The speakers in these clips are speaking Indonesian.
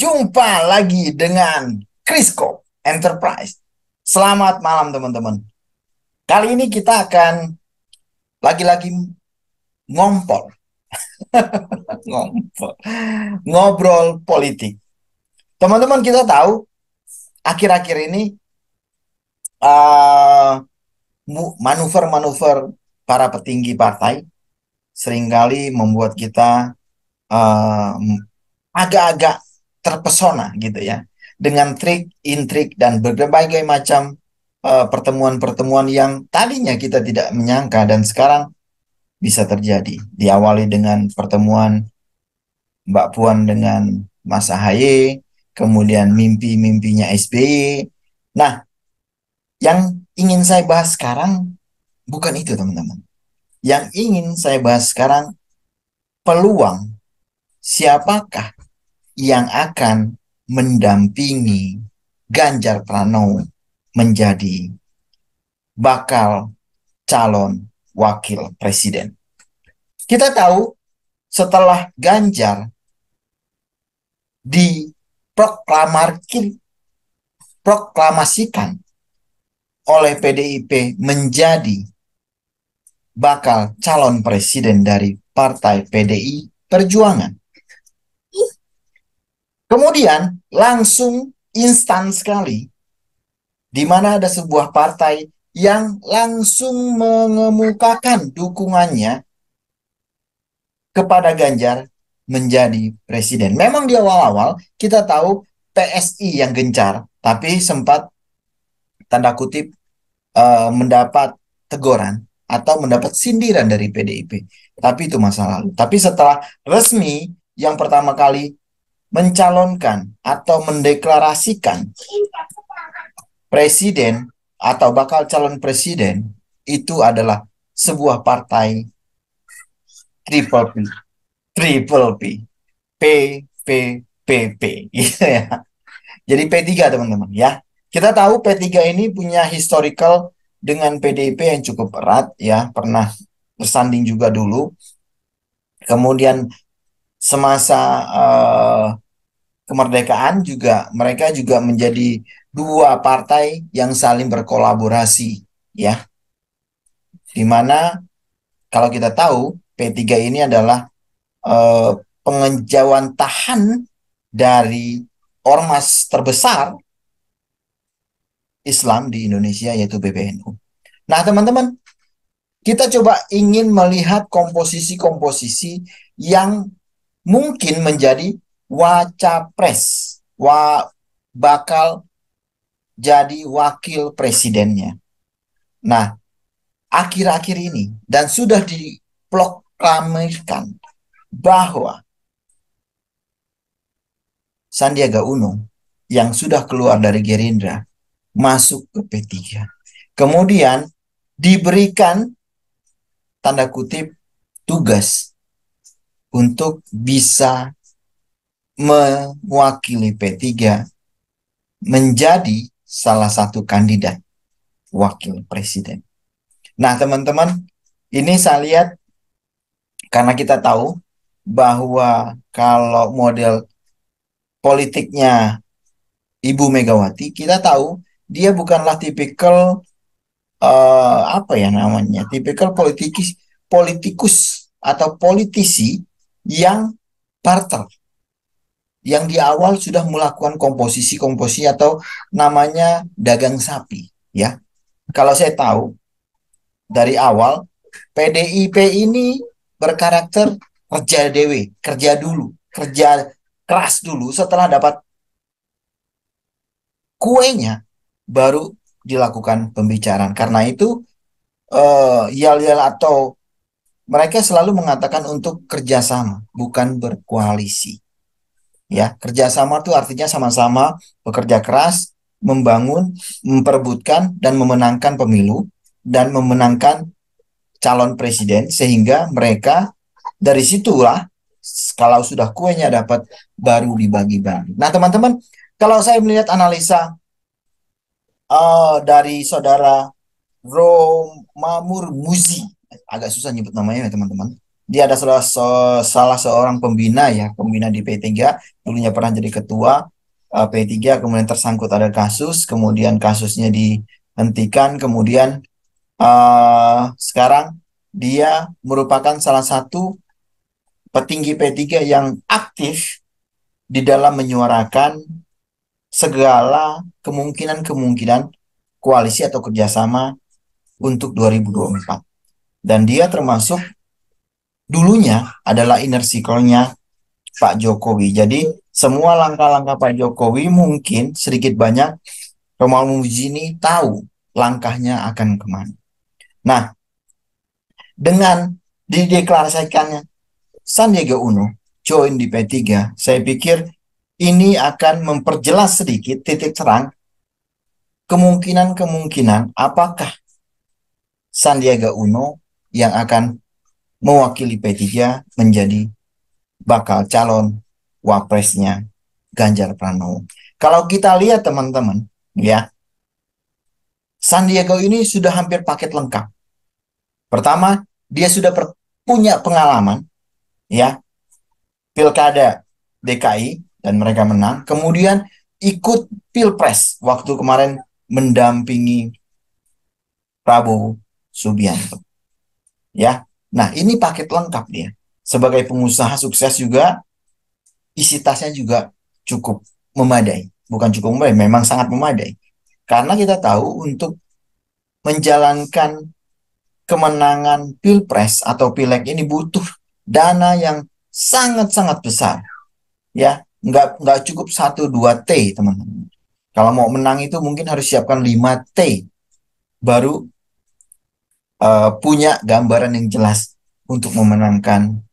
Jumpa lagi dengan Crisco Enterprise. Selamat malam teman-teman. Kali ini kita akan lagi-lagi ngompol. ngompol. Ngobrol politik. Teman-teman kita tahu akhir-akhir ini uh, manuver-manuver para petinggi partai seringkali membuat kita eh, agak-agak uh, agak -agak terpesona gitu ya dengan trik, intrik dan berbagai macam eh, pertemuan-pertemuan uh, yang tadinya kita tidak menyangka dan sekarang bisa terjadi. Diawali dengan pertemuan Mbak Puan dengan Mas Ahaye, kemudian mimpi-mimpinya SBY. Nah, yang ingin saya bahas sekarang bukan itu, teman-teman. Yang ingin saya bahas sekarang peluang siapakah yang akan mendampingi Ganjar Pranowo menjadi bakal calon wakil presiden. Kita tahu setelah Ganjar diproklamarkin proklamasikan oleh PDIP menjadi bakal calon presiden dari Partai PDI Perjuangan. Kemudian langsung instan sekali di mana ada sebuah partai yang langsung mengemukakan dukungannya kepada Ganjar menjadi presiden. Memang di awal-awal kita tahu PSI yang gencar, tapi sempat tanda kutip uh, mendapat teguran atau mendapat sindiran dari PDIP. Tapi itu masa lalu. Tapi setelah resmi yang pertama kali mencalonkan atau mendeklarasikan presiden atau bakal calon presiden itu adalah sebuah partai triple P, triple P, P, P, P, gitu ya. P, Jadi P3 teman-teman ya. Kita tahu P3 ini punya historical dengan PDIP yang cukup erat ya, pernah bersanding juga dulu. Kemudian semasa uh, kemerdekaan juga mereka juga menjadi dua partai yang saling berkolaborasi ya. Di mana kalau kita tahu P3 ini adalah uh, pengenjauan tahan dari ormas terbesar Islam di Indonesia yaitu BPNU. Nah, teman-teman, kita coba ingin melihat komposisi-komposisi yang mungkin menjadi wacapres, wa bakal jadi wakil presidennya. Nah, akhir-akhir ini dan sudah diproklamirkan bahwa Sandiaga Uno yang sudah keluar dari Gerindra masuk ke P3. Kemudian diberikan tanda kutip tugas untuk bisa mewakili P3 menjadi salah satu kandidat wakil presiden. Nah, teman-teman, ini saya lihat karena kita tahu bahwa kalau model politiknya Ibu Megawati, kita tahu dia bukanlah tipikal uh, apa ya namanya, tipikal politikus politikus atau politisi yang partner yang di awal sudah melakukan komposisi-komposisi atau namanya dagang sapi ya. Kalau saya tahu dari awal PDIP ini berkarakter kerja dewe, kerja dulu, kerja keras dulu setelah dapat kuenya baru dilakukan pembicaraan. Karena itu uh, eh, yel-yel atau mereka selalu mengatakan untuk kerjasama, bukan berkoalisi. Ya, kerjasama itu artinya sama-sama bekerja keras, membangun, memperbutkan dan memenangkan pemilu, dan memenangkan calon presiden, sehingga mereka dari situlah kalau sudah kuenya dapat baru dibagi-bagi. Nah, teman-teman, kalau saya melihat analisa uh, dari saudara Romamur Muzi agak susah nyebut namanya ya teman-teman dia ada salah, se salah seorang pembina ya pembina di P3 dulunya pernah jadi ketua uh, eh, P3 kemudian tersangkut ada kasus kemudian kasusnya dihentikan kemudian uh, sekarang dia merupakan salah satu petinggi P3 yang aktif di dalam menyuarakan segala kemungkinan-kemungkinan koalisi atau kerjasama untuk 2024 dan dia termasuk dulunya adalah inner circle-nya Pak Jokowi. Jadi semua langkah-langkah Pak Jokowi mungkin sedikit banyak Kemal Muzini tahu langkahnya akan kemana. Nah, dengan dideklarasikannya Sandiaga Uno join di P3, saya pikir ini akan memperjelas sedikit titik terang kemungkinan-kemungkinan apakah Sandiaga Uno yang akan mewakili P3 menjadi bakal calon wapresnya Ganjar Pranowo. Kalau kita lihat teman-teman, ya, Sandiaga ini sudah hampir paket lengkap. Pertama, dia sudah per, punya pengalaman, ya, pilkada DKI dan mereka menang. Kemudian ikut pilpres waktu kemarin mendampingi Prabowo Subianto ya. Nah, ini paket lengkap dia. Sebagai pengusaha sukses juga isi tasnya juga cukup memadai. Bukan cukup memadai, memang sangat memadai. Karena kita tahu untuk menjalankan kemenangan pilpres atau pileg ini butuh dana yang sangat-sangat besar. Ya, nggak nggak cukup 1 2 T, teman-teman. Kalau mau menang itu mungkin harus siapkan 5 T baru uh, punya gambaran yang jelas untuk memenangkan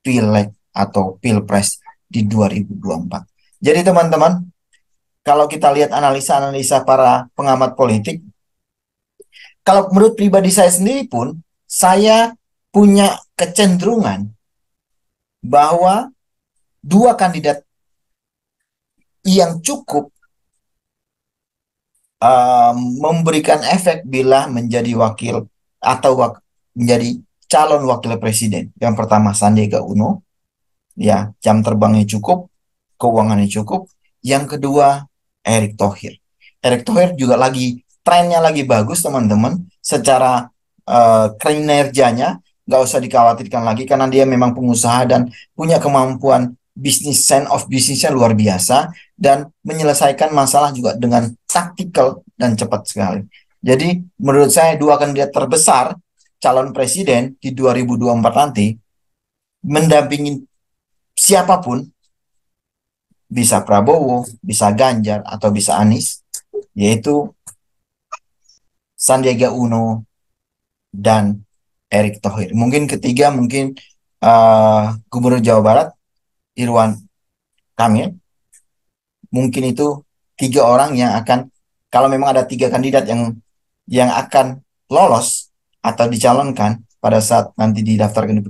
pileg atau pilpres di 2024. Jadi teman-teman, kalau kita lihat analisa-analisa para pengamat politik, kalau menurut pribadi saya sendiri pun, saya punya kecenderungan bahwa dua kandidat yang cukup uh, memberikan efek bila menjadi wakil atau menjadi calon wakil presiden. Yang pertama Sandiaga Uno, ya jam terbangnya cukup, keuangannya cukup. Yang kedua Erick Thohir. Erick Thohir juga lagi trennya lagi bagus teman-teman. Secara uh, kinerjanya nggak usah dikhawatirkan lagi karena dia memang pengusaha dan punya kemampuan bisnis sense of bisnisnya luar biasa dan menyelesaikan masalah juga dengan taktikal dan cepat sekali. Jadi menurut saya dua kandidat terbesar calon presiden di 2024 nanti mendampingi siapapun bisa Prabowo, bisa Ganjar atau bisa Anies yaitu Sandiaga Uno dan Erick Thohir. Mungkin ketiga mungkin uh, Gubernur Jawa Barat Irwan Kamil. Mungkin itu tiga orang yang akan kalau memang ada tiga kandidat yang yang akan lolos atau dicalonkan pada saat nanti didaftarkan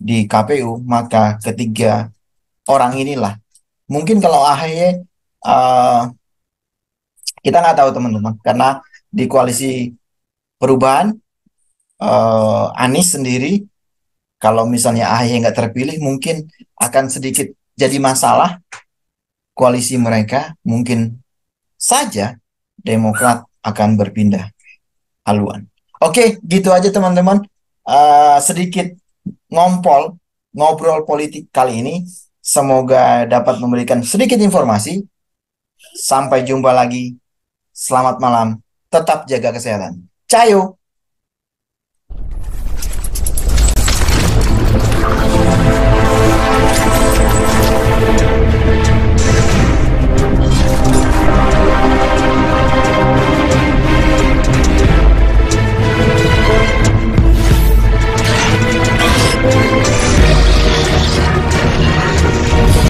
di KPU, maka ketiga orang inilah. Mungkin kalau AHY uh, eh, kita nggak tahu teman-teman, karena di koalisi perubahan uh, Anies sendiri, kalau misalnya AHY nggak terpilih, mungkin akan sedikit jadi masalah koalisi mereka. Mungkin saja Demokrat akan berpindah haluan. Oke, gitu aja teman-teman. Uh, sedikit ngompol ngobrol politik kali ini. Semoga dapat memberikan sedikit informasi. Sampai jumpa lagi. Selamat malam. Tetap jaga kesehatan. Cayo.